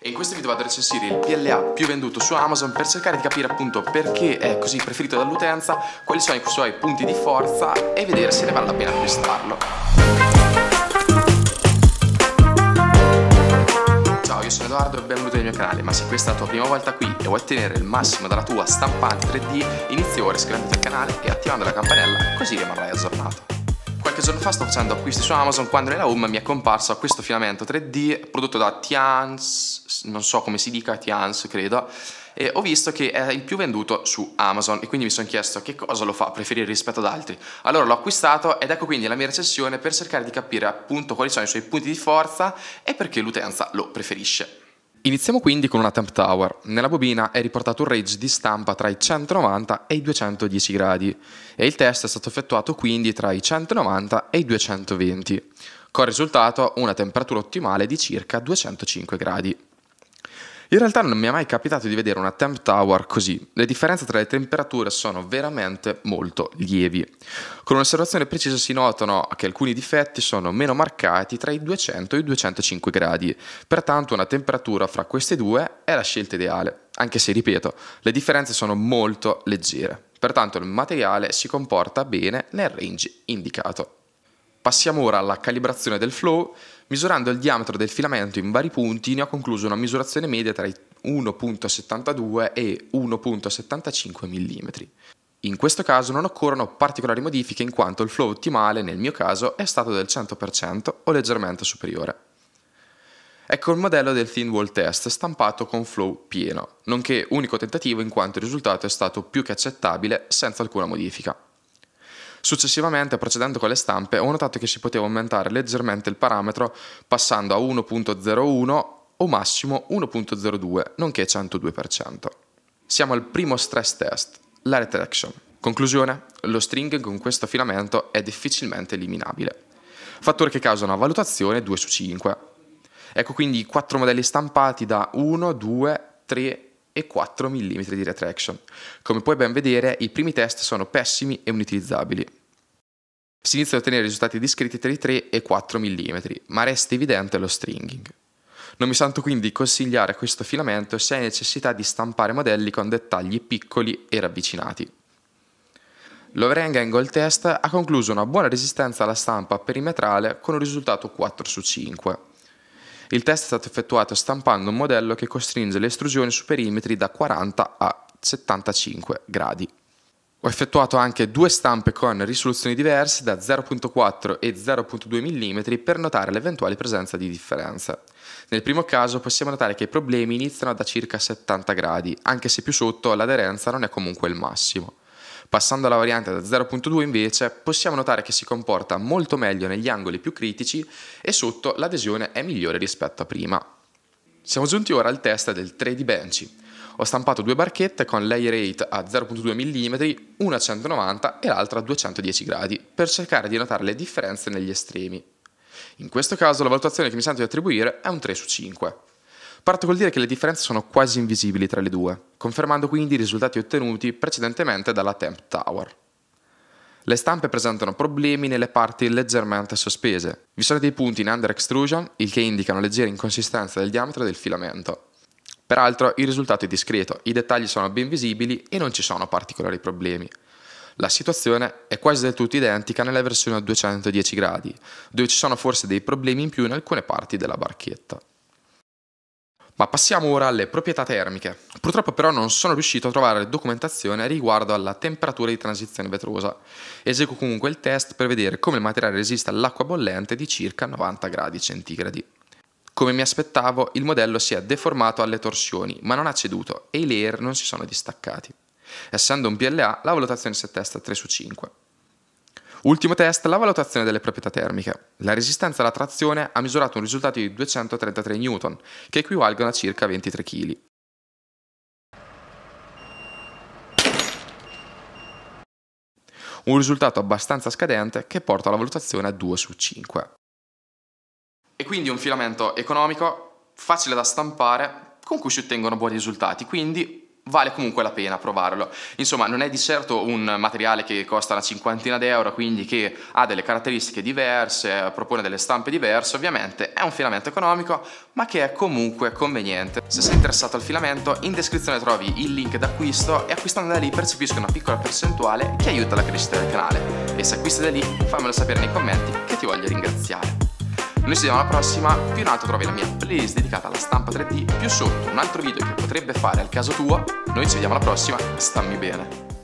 E in questo video vado a recensire il PLA più venduto su Amazon per cercare di capire appunto perché è così preferito dall'utenza, quali sono i suoi punti di forza e vedere se ne vale la pena acquistarlo. io sono Edoardo e benvenuto nel mio canale, ma se questa è la tua prima volta qui e vuoi ottenere il massimo dalla tua stampante 3D, inizia ora iscrivendoti al canale e attivando la campanella così rimarrai aggiornato. Qualche giorno fa sto facendo acquisti su Amazon quando nella home mi è comparso questo filamento 3D prodotto da Tians, non so come si dica, Tians credo, e ho visto che è il più venduto su Amazon e quindi mi sono chiesto che cosa lo fa preferire rispetto ad altri. Allora l'ho acquistato ed ecco quindi la mia recensione per cercare di capire appunto quali sono i suoi punti di forza e perché l'utenza lo preferisce. Iniziamo quindi con una temp tower. Nella bobina è riportato un range di stampa tra i 190 e i 210 gradi e il test è stato effettuato quindi tra i 190 e i 220, con risultato una temperatura ottimale di circa 205 gradi. In realtà non mi è mai capitato di vedere una temp tower così, le differenze tra le temperature sono veramente molto lievi. Con un'osservazione precisa si notano che alcuni difetti sono meno marcati tra i 200 e i 205 gradi, pertanto una temperatura fra queste due è la scelta ideale, anche se ripeto, le differenze sono molto leggere, pertanto il materiale si comporta bene nel range indicato. Passiamo ora alla calibrazione del flow. Misurando il diametro del filamento in vari punti, ne ho concluso una misurazione media tra i 1.72 e 1.75 mm. In questo caso non occorrono particolari modifiche in quanto il flow ottimale, nel mio caso, è stato del 100% o leggermente superiore. Ecco il modello del Thin Wall Test stampato con flow pieno, nonché unico tentativo in quanto il risultato è stato più che accettabile senza alcuna modifica. Successivamente, procedendo con le stampe, ho notato che si poteva aumentare leggermente il parametro passando a 1.01 o massimo 1.02, nonché 102%. Siamo al primo stress test, la retraction. Conclusione? Lo string con questo filamento è difficilmente eliminabile. Fattore che causa una valutazione 2 su 5. Ecco quindi i quattro modelli stampati da 1, 2, 3 e 4 mm di retraction. Come puoi ben vedere, i primi test sono pessimi e inutilizzabili. Si inizia a ottenere risultati discreti tra i 3 e 4 mm, ma resta evidente lo stringing. Non mi sento quindi consigliare questo filamento se hai necessità di stampare modelli con dettagli piccoli e ravvicinati. L'Overhang Angle Test ha concluso una buona resistenza alla stampa perimetrale con un risultato 4 su 5. Il test è stato effettuato stampando un modello che costringe le estrusioni su perimetri da 40 a 75 gradi. Ho effettuato anche due stampe con risoluzioni diverse da 0.4 e 0.2 mm per notare l'eventuale presenza di differenza. Nel primo caso possiamo notare che i problemi iniziano da circa 70 gradi, anche se più sotto l'aderenza non è comunque il massimo. Passando alla variante da 0.2 invece possiamo notare che si comporta molto meglio negli angoli più critici e sotto l'adesione è migliore rispetto a prima. Siamo giunti ora al test del 3D Benchy. Ho stampato due barchette con layer 8 a 0.2 mm, una a 190 e l'altra a 210 gradi, per cercare di notare le differenze negli estremi. In questo caso la valutazione che mi sento di attribuire è un 3 su 5. Parto col dire che le differenze sono quasi invisibili tra le due, confermando quindi i risultati ottenuti precedentemente dalla Temp Tower. Le stampe presentano problemi nelle parti leggermente sospese. Vi sono dei punti in under extrusion, il che indica una leggera inconsistenza del diametro del filamento. Peraltro il risultato è discreto, i dettagli sono ben visibili e non ci sono particolari problemi. La situazione è quasi del tutto identica nella versione a 210 gradi, dove ci sono forse dei problemi in più in alcune parti della barchetta. Ma passiamo ora alle proprietà termiche. Purtroppo però non sono riuscito a trovare documentazione riguardo alla temperatura di transizione vetrosa. Eseguo comunque il test per vedere come il materiale resiste all'acqua bollente di circa 90 gradi centigradi. Come mi aspettavo, il modello si è deformato alle torsioni, ma non ha ceduto e i layer non si sono distaccati. Essendo un PLA, la valutazione si attesta 3 su 5. Ultimo test, la valutazione delle proprietà termiche. La resistenza alla trazione ha misurato un risultato di 233 N, che equivalgono a circa 23 kg. Un risultato abbastanza scadente che porta la valutazione a 2 su 5. E quindi un filamento economico, facile da stampare, con cui si ottengono buoni risultati, quindi vale comunque la pena provarlo. Insomma, non è di certo un materiale che costa una cinquantina d'euro, quindi che ha delle caratteristiche diverse, propone delle stampe diverse, ovviamente è un filamento economico, ma che è comunque conveniente. Se sei interessato al filamento, in descrizione trovi il link d'acquisto e acquistando da lì percepisco una piccola percentuale che aiuta la crescita del canale. E se acquisti da lì, fammelo sapere nei commenti che ti voglio ringraziare. Noi ci vediamo alla prossima, più in alto trovi la mia playlist dedicata alla stampa 3D, più sotto un altro video che potrebbe fare al caso tuo. Noi ci vediamo alla prossima, stammi bene.